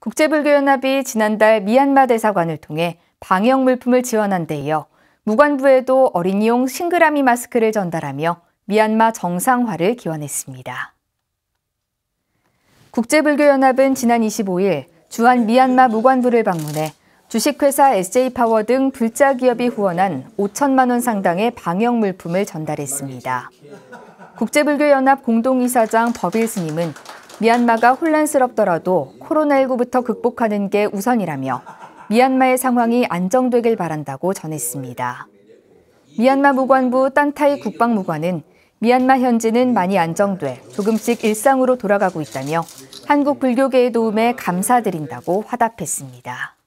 국제불교연합이 지난달 미얀마 대사관을 통해 방역 물품을 지원한 데 이어 무관부에도 어린이용 싱그라미 마스크를 전달하며 미얀마 정상화를 기원했습니다. 국제불교연합은 지난 25일 주한 미얀마 무관부를 방문해 주식회사 SJ파워 등 불자 기업이 후원한 5천만 원 상당의 방역 물품을 전달했습니다. 국제불교연합 공동이사장 버빌 스님은 미얀마가 혼란스럽더라도 코로나19부터 극복하는 게 우선이라며 미얀마의 상황이 안정되길 바란다고 전했습니다. 미얀마 무관부 딴타이 국방무관은 미얀마 현지는 많이 안정돼 조금씩 일상으로 돌아가고 있다며 한국 불교계의 도움에 감사드린다고 화답했습니다.